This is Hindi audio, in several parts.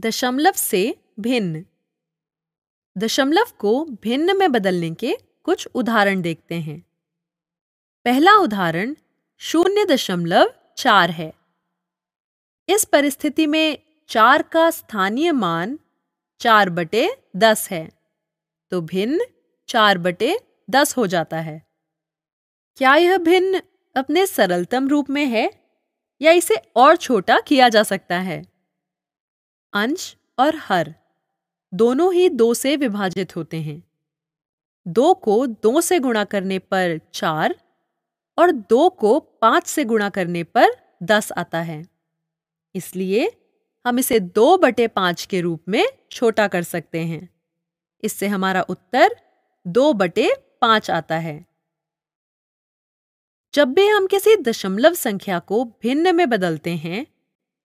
दशमलव से भिन्न दशमलव को भिन्न में बदलने के कुछ उदाहरण देखते हैं पहला उदाहरण शून्य दशमलव चार है इस परिस्थिति में चार का स्थानीय मान चार बटे दस है तो भिन्न चार बटे दस हो जाता है क्या यह भिन्न अपने सरलतम रूप में है या इसे और छोटा किया जा सकता है अंश और हर दोनों ही दो से विभाजित होते हैं दो को दो से गुणा करने पर चार और दो को पांच से गुणा करने पर दस आता है इसलिए हम इसे दो बटे पांच के रूप में छोटा कर सकते हैं इससे हमारा उत्तर दो बटे पांच आता है जब भी हम किसी दशमलव संख्या को भिन्न में बदलते हैं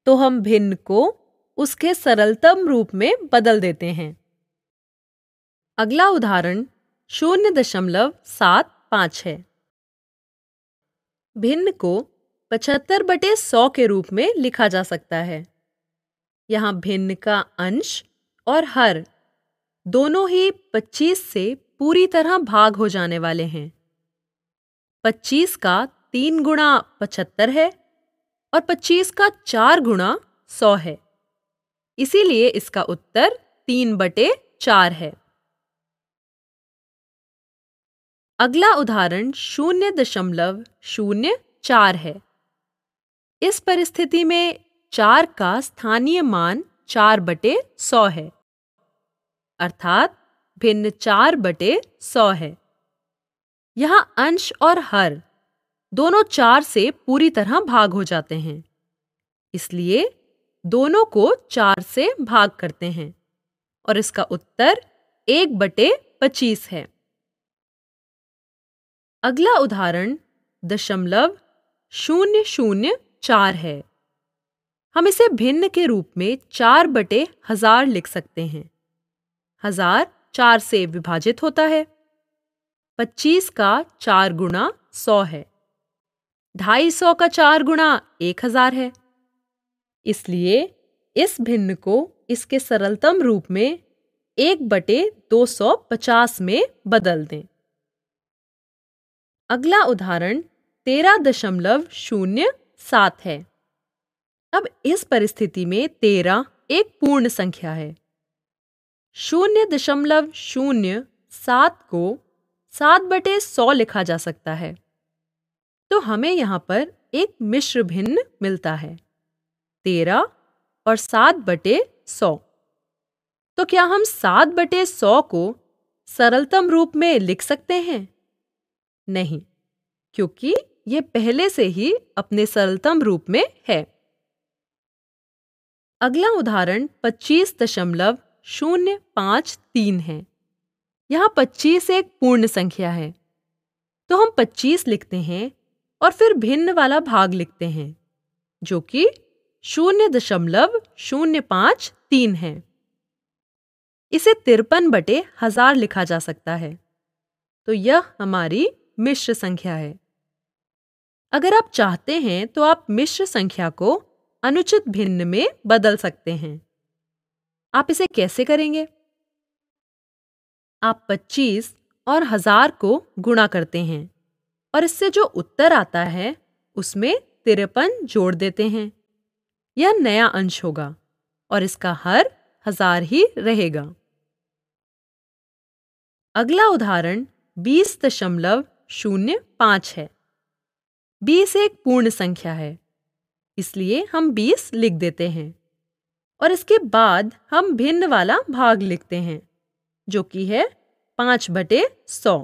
तो हम भिन्न को उसके सरलतम रूप में बदल देते हैं अगला उदाहरण शून्य दशमलव सात पांच है भिन्न को पचहत्तर बटे सौ के रूप में लिखा जा सकता है यहां भिन्न का अंश और हर दोनों ही 25 से पूरी तरह भाग हो जाने वाले हैं 25 का तीन गुणा पचहत्तर है और 25 का चार गुणा सौ है इसीलिए इसका उत्तर तीन बटे चार है अगला उदाहरण शून्य दशमलव शून्य चार है इस परिस्थिति में चार का स्थानीय मान चार बटे सौ है अर्थात भिन्न चार बटे सौ है यहां अंश और हर दोनों चार से पूरी तरह भाग हो जाते हैं इसलिए दोनों को चार से भाग करते हैं और इसका उत्तर एक बटे पच्चीस है अगला उदाहरण दशमलव शून्य शून्य चार है हम इसे भिन्न के रूप में चार बटे हजार लिख सकते हैं हजार चार से विभाजित होता है पच्चीस का चार गुणा सौ है ढाई सौ का चार गुणा एक हजार है इसलिए इस भिन्न को इसके सरलतम रूप में एक बटे दो सौ पचास में बदल दें अगला उदाहरण तेरह दशमलव शून्य सात है अब इस परिस्थिति में तेरह एक पूर्ण संख्या है शून्य दशमलव शून्य सात को सात बटे सौ लिखा जा सकता है तो हमें यहाँ पर एक मिश्र भिन्न मिलता है तेरह और सात बटे सौ तो क्या हम सात बटे सौ को सरलतम रूप में लिख सकते हैं नहीं क्योंकि यह पहले से ही अपने सरलतम रूप में है अगला उदाहरण पच्चीस दशमलव शून्य पांच तीन है यहां पच्चीस एक पूर्ण संख्या है तो हम पच्चीस लिखते हैं और फिर भिन्न वाला भाग लिखते हैं जो कि शून्य दशमलव शून्य पाँच तीन है इसे तिरपन बटे हजार लिखा जा सकता है तो यह हमारी मिश्र संख्या है अगर आप चाहते हैं तो आप मिश्र संख्या को अनुचित भिन्न में बदल सकते हैं आप इसे कैसे करेंगे आप 25 और हजार को गुणा करते हैं और इससे जो उत्तर आता है उसमें तिरपन जोड़ देते हैं यह नया अंश होगा और इसका हर हजार ही रहेगा अगला उदाहरण बीस दशमलव शून्य पांच है बीस एक पूर्ण संख्या है इसलिए हम बीस लिख देते हैं और इसके बाद हम भिन्न वाला भाग लिखते हैं जो कि है पांच बटे सौ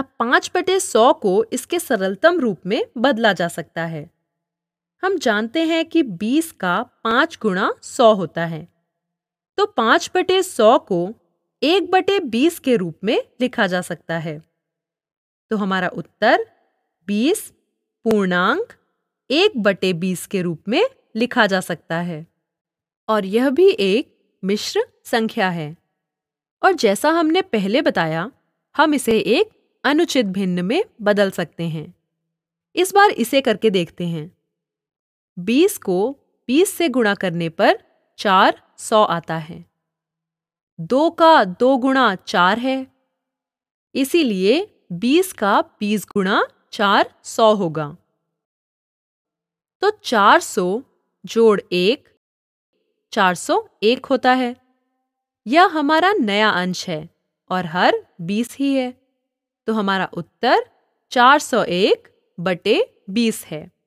अब पांच बटे सौ को इसके सरलतम रूप में बदला जा सकता है हम जानते हैं कि 20 का पाँच गुणा सौ होता है तो पाँच बटे सौ को एक बटे बीस के रूप में लिखा जा सकता है तो हमारा उत्तर बीस पूर्णांक एक बटे बीस के रूप में लिखा जा सकता है और यह भी एक मिश्र संख्या है और जैसा हमने पहले बताया हम इसे एक अनुचित भिन्न में बदल सकते हैं इस बार इसे करके देखते हैं बीस को बीस से गुणा करने पर चार सौ आता है दो का दो गुणा चार है इसीलिए बीस का बीस गुणा चार सौ होगा तो चार सौ जोड़ एक चार सौ एक होता है यह हमारा नया अंश है और हर बीस ही है तो हमारा उत्तर चार सौ एक बटे बीस है